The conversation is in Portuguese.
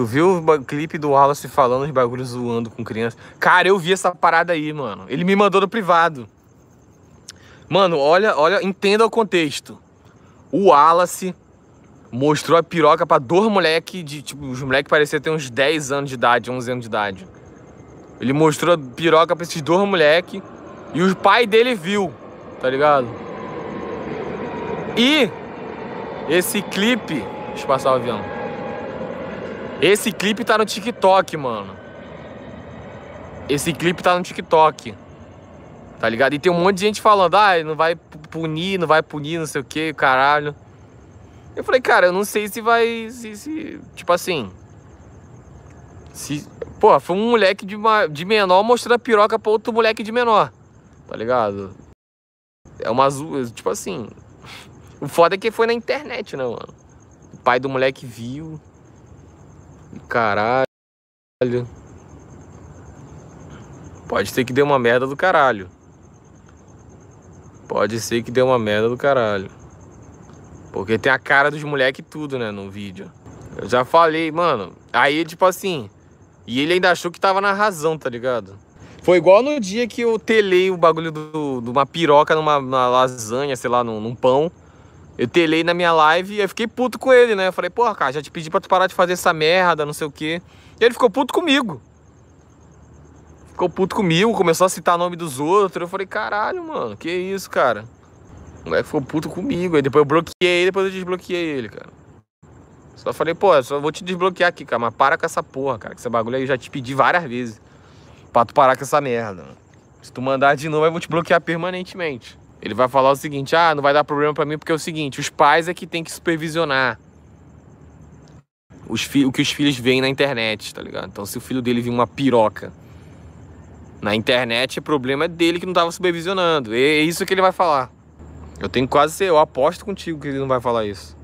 Tu viu o clipe do Wallace falando os bagulhos zoando com criança? Cara, eu vi essa parada aí, mano. Ele me mandou no privado. Mano, olha, olha, entenda o contexto. O Wallace mostrou a piroca para dois moleques de, tipo, os moleques pareciam ter uns 10 anos de idade, 11 anos de idade. Ele mostrou a piroca para esses dois moleques e o pai dele viu, tá ligado? E esse clipe, deixa eu passar o avião. Esse clipe tá no TikTok, mano. Esse clipe tá no TikTok. Tá ligado? E tem um monte de gente falando, ah, não vai punir, não vai punir, não sei o que, caralho. Eu falei, cara, eu não sei se vai. Se, se, tipo assim. Se. Pô, foi um moleque de, uma, de menor mostrando a piroca pra outro moleque de menor. Tá ligado? É uma azul. Tipo assim. O foda é que foi na internet, né, mano? O pai do moleque viu. Caralho. Pode ser que dê uma merda do caralho. Pode ser que dê uma merda do caralho. Porque tem a cara dos moleques tudo, né, no vídeo. Eu já falei, mano. Aí, tipo assim. E ele ainda achou que tava na razão, tá ligado? Foi igual no dia que eu telei o bagulho do, de uma piroca numa, numa lasanha, sei lá, num, num pão. Eu telei na minha live e eu fiquei puto com ele, né? Eu falei, porra, cara, já te pedi pra tu parar de fazer essa merda, não sei o quê. E ele ficou puto comigo. Ficou puto comigo, começou a citar o nome dos outros. Eu falei, caralho, mano, que isso, cara? O moleque ficou puto comigo. Aí depois eu bloqueei depois eu desbloqueei ele, cara. Só falei, pô, eu só vou te desbloquear aqui, cara, mas para com essa porra, cara, que esse bagulho aí eu já te pedi várias vezes pra tu parar com essa merda. Se tu mandar de novo, eu vou te bloquear permanentemente. Ele vai falar o seguinte: ah, não vai dar problema para mim porque é o seguinte, os pais é que tem que supervisionar os o que os filhos veem na internet, tá ligado? Então, se o filho dele viu uma piroca na internet, o é problema é dele que não tava supervisionando. E é, é isso que ele vai falar. Eu tenho quase, eu aposto contigo que ele não vai falar isso.